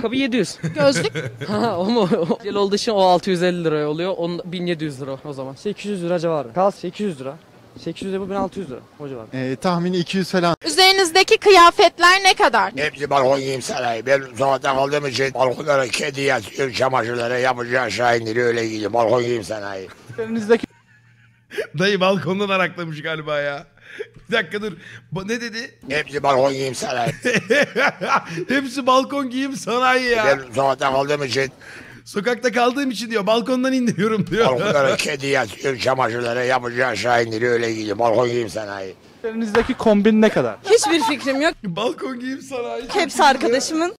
Ayakkabı 700. Gözlük? ha o mu? Yıl olduğu için o 650 lira oluyor. Onun 1700 lira o zaman. 800 lira civarı. Kals 800 lira. 800 lira bu 1600 lira o civarı. Ee, tahmini 200 falan. Üzerinizdeki kıyafetler ne kadar? Ne bileyim balkon giyeyim sarayı. Ben zaten kaldığım için balkonlara kedi yatıyor, çamaşırlara yapıcı aşağı indiriyor öyle giyeyim. Balkon giyeyim sarayı. Üzerinizdeki Dayı balkondan araklamış galiba ya. Bir dakika dur. Ba- Ne dedi? Hepsi balkon giyim sanayi. Hepsi balkon giyim sanayi ya. Benim sokakta kaldığım için Sokakta kaldığım için diyor balkondan indiriyorum diyor. balkonlara kedi yatıyor, çamaşırlara yapıcı aşağı indiriyor öyle gidiyor. Balkon giyim sanayi. Üzerinizdeki kombin ne kadar? Hiçbir fikrim yok. balkon giyim sanayi. Hepsi arkadaşımın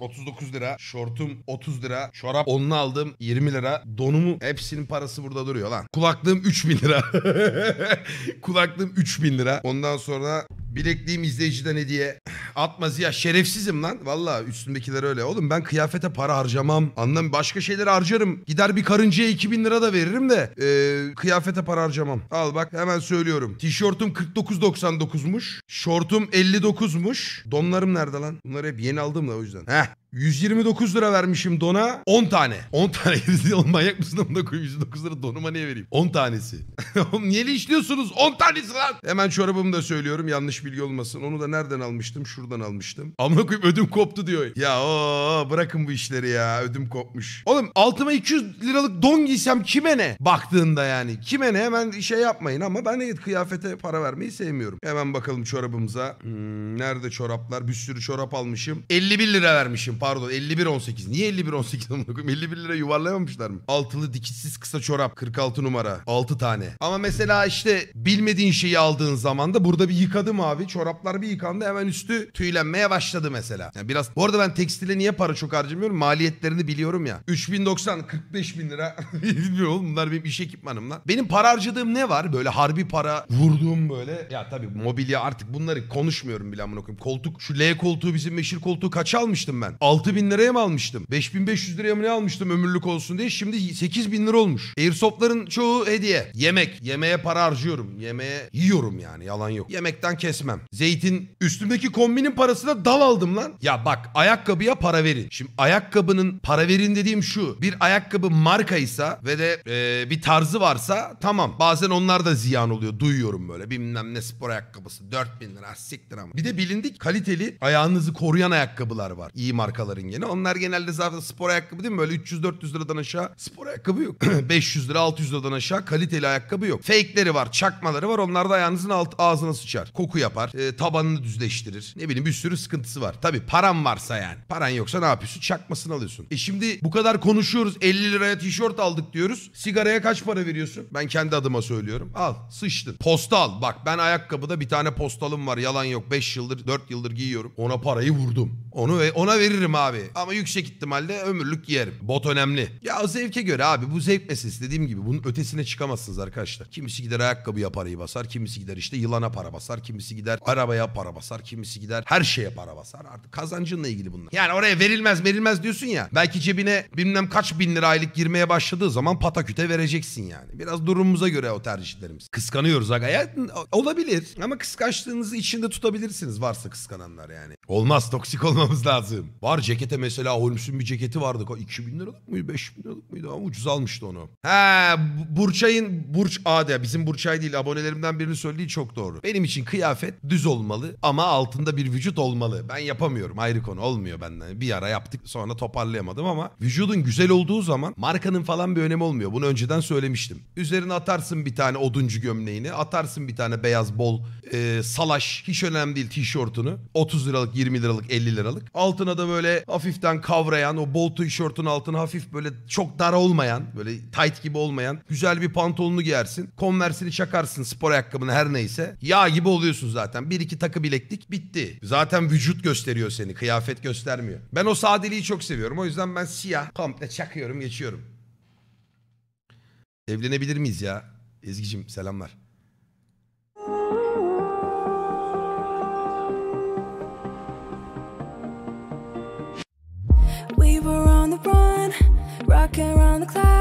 39 lira. Şortum 30 lira. Çorap 10'lu aldım 20 lira. Donumu hepsinin parası burada duruyor lan. Kulaklığım 3000 lira. Kulaklığım 3000 lira. Ondan sonra bilekliğim izleyiciden hediye. Atma Ziya şerefsizim lan. Valla üstümdekiler öyle. Oğlum ben kıyafete para harcamam. Anlam başka şeyler harcarım. Gider bir karıncaya 2000 lira da veririm de e, kıyafete para harcamam. Al bak hemen söylüyorum. Tişörtüm 49.99'muş. Şortum 59'muş. Donlarım nerede lan? Bunları hep yeni aldım da o yüzden. Heh 129 lira vermişim dona 10 tane. 10 tane oğlum manyak mısın onu da koyayım 129 lira donuma niye vereyim? 10 tanesi. oğlum niye işliyorsunuz? 10 tanesi lan. Hemen çorabımı da söylüyorum yanlış bilgi olmasın. Onu da nereden almıştım? Şuradan almıştım. Amına koyayım ödüm koptu diyor. Ya o bırakın bu işleri ya ödüm kopmuş. Oğlum altıma 200 liralık don giysem kime ne? Baktığında yani. Kime ne hemen şey yapmayın ama ben evet kıyafete para vermeyi sevmiyorum. Hemen bakalım çorabımıza. Hmm, nerede çoraplar? Bir sürü çorap almışım. 51 lira vermişim almışım pardon 18 Niye 51 18 koyayım? 51 lira yuvarlayamamışlar mı? Altılı dikişsiz kısa çorap 46 numara 6 tane. Ama mesela işte bilmediğin şeyi aldığın zaman da burada bir yıkadım abi. Çoraplar bir yıkandı hemen üstü tüylenmeye başladı mesela. Yani biraz bu arada ben tekstile niye para çok harcamıyorum? Maliyetlerini biliyorum ya. 3090 45 bin lira. Bilmiyorum oğlum bunlar benim iş ekipmanım lan. Benim para harcadığım ne var? Böyle harbi para vurduğum böyle. Ya tabii mobilya artık bunları konuşmuyorum bile amına koyayım. Koltuk şu L koltuğu bizim meşhur koltuğu kaç almıştım ben? 6000 liraya mı almıştım? 5500 liraya mı ne almıştım ömürlük olsun diye. Şimdi 8000 bin lira olmuş. Airsoftların çoğu hediye. Yemek. Yemeğe para harcıyorum. Yemeğe yiyorum yani yalan yok. Yemekten kesmem. Zeytin. Üstümdeki kombinin parasına dal aldım lan. Ya bak ayakkabıya para verin. Şimdi ayakkabının para verin dediğim şu. Bir ayakkabı markaysa ve de e, bir tarzı varsa tamam. Bazen onlar da ziyan oluyor. Duyuyorum böyle bilmem ne spor ayakkabısı. 4000 lira siktir ama. Bir de bilindik kaliteli ayağınızı koruyan ayakkabılar var. İyi marka markaların gene. Onlar genelde zaten spor ayakkabı değil mi? Böyle 300-400 liradan aşağı spor ayakkabı yok. 500 lira 600 liradan aşağı kaliteli ayakkabı yok. Fake'leri var, çakmaları var. Onlar da ayağınızın alt, ağzına sıçar. Koku yapar, e, tabanını düzleştirir. Ne bileyim bir sürü sıkıntısı var. Tabi paran varsa yani. Paran yoksa ne yapıyorsun? Çakmasını alıyorsun. E şimdi bu kadar konuşuyoruz. 50 liraya tişört aldık diyoruz. Sigaraya kaç para veriyorsun? Ben kendi adıma söylüyorum. Al, sıçtın. Postal. Bak ben ayakkabıda bir tane postalım var. Yalan yok. 5 yıldır, 4 yıldır giyiyorum. Ona parayı vurdum. Onu ve ona veririm Alırım abi ama yüksek ihtimalle ömürlük yerim. Bot önemli. Ya zevke göre abi bu zevk meselesi dediğim gibi bunun ötesine çıkamazsınız arkadaşlar. Kimisi gider ayakkabıya parayı basar, kimisi gider işte yılana para basar, kimisi gider arabaya para basar, kimisi gider her şeye para basar. Artık kazancınla ilgili bunlar. Yani oraya verilmez verilmez diyorsun ya. Belki cebine bilmem kaç bin lira aylık girmeye başladığı zaman pataküte vereceksin yani. Biraz durumumuza göre o tercihlerimiz. Kıskanıyoruz aga. Ya, olabilir ama kıskançlığınızı içinde tutabilirsiniz varsa kıskananlar yani. Olmaz toksik olmamız lazım. Var Var cekete mesela Holmes'un bir ceketi vardı. 2000 liralık mıydı 5000 liralık mıydı ama ucuz almıştı onu. He Burçay'ın Burç AD bizim Burçay değil abonelerimden birini söylediği çok doğru. Benim için kıyafet düz olmalı ama altında bir vücut olmalı. Ben yapamıyorum ayrı konu olmuyor benden. Bir ara yaptık sonra toparlayamadım ama vücudun güzel olduğu zaman markanın falan bir önemi olmuyor. Bunu önceden söylemiştim. Üzerine atarsın bir tane oduncu gömleğini atarsın bir tane beyaz bol e, salaş hiç önemli değil tişörtünü. 30 liralık 20 liralık 50 liralık. Altına da böyle böyle hafiften kavrayan o bol tişörtün altına hafif böyle çok dar olmayan böyle tight gibi olmayan güzel bir pantolonunu giyersin. Konversini çakarsın spor ayakkabını her neyse. Yağ gibi oluyorsun zaten. Bir iki takı bileklik bitti. Zaten vücut gösteriyor seni. Kıyafet göstermiyor. Ben o sadeliği çok seviyorum. O yüzden ben siyah komple çakıyorum geçiyorum. Evlenebilir miyiz ya? Ezgi'cim selamlar. around the clock